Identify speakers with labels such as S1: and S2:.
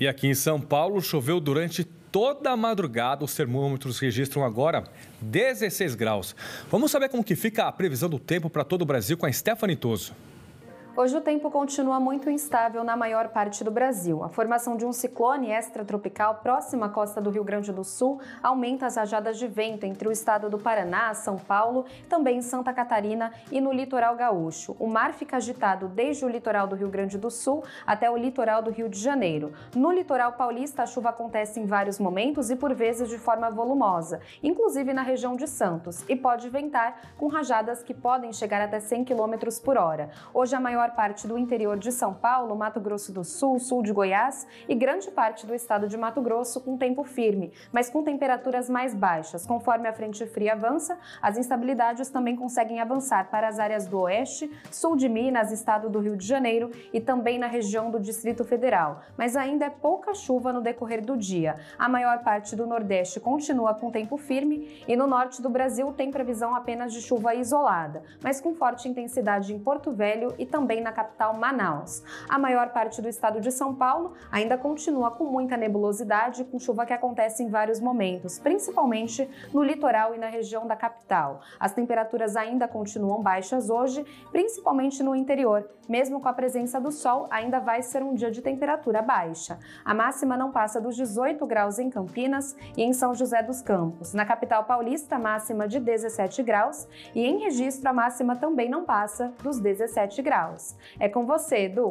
S1: E aqui em São Paulo choveu durante toda a madrugada. Os termômetros registram agora 16 graus. Vamos saber como que fica a previsão do tempo para todo o Brasil com a Stephanie Toso.
S2: Hoje o tempo continua muito instável na maior parte do Brasil. A formação de um ciclone extratropical próximo à costa do Rio Grande do Sul aumenta as rajadas de vento entre o estado do Paraná, São Paulo, também em Santa Catarina e no litoral gaúcho. O mar fica agitado desde o litoral do Rio Grande do Sul até o litoral do Rio de Janeiro. No litoral paulista, a chuva acontece em vários momentos e por vezes de forma volumosa, inclusive na região de Santos, e pode ventar com rajadas que podem chegar até 100 km por hora. Hoje a maior maior parte do interior de São Paulo, Mato Grosso do Sul, sul de Goiás e grande parte do estado de Mato Grosso com tempo firme, mas com temperaturas mais baixas. Conforme a frente fria avança, as instabilidades também conseguem avançar para as áreas do oeste, sul de Minas, estado do Rio de Janeiro e também na região do Distrito Federal. Mas ainda é pouca chuva no decorrer do dia. A maior parte do nordeste continua com tempo firme e no norte do Brasil tem previsão apenas de chuva isolada, mas com forte intensidade em Porto Velho e também também na capital Manaus. A maior parte do estado de São Paulo ainda continua com muita nebulosidade, com chuva que acontece em vários momentos, principalmente no litoral e na região da capital. As temperaturas ainda continuam baixas hoje, principalmente no interior. Mesmo com a presença do sol, ainda vai ser um dia de temperatura baixa. A máxima não passa dos 18 graus em Campinas e em São José dos Campos. Na capital paulista, máxima de 17 graus e em registro a máxima também não passa dos 17 graus. É com você, Edu!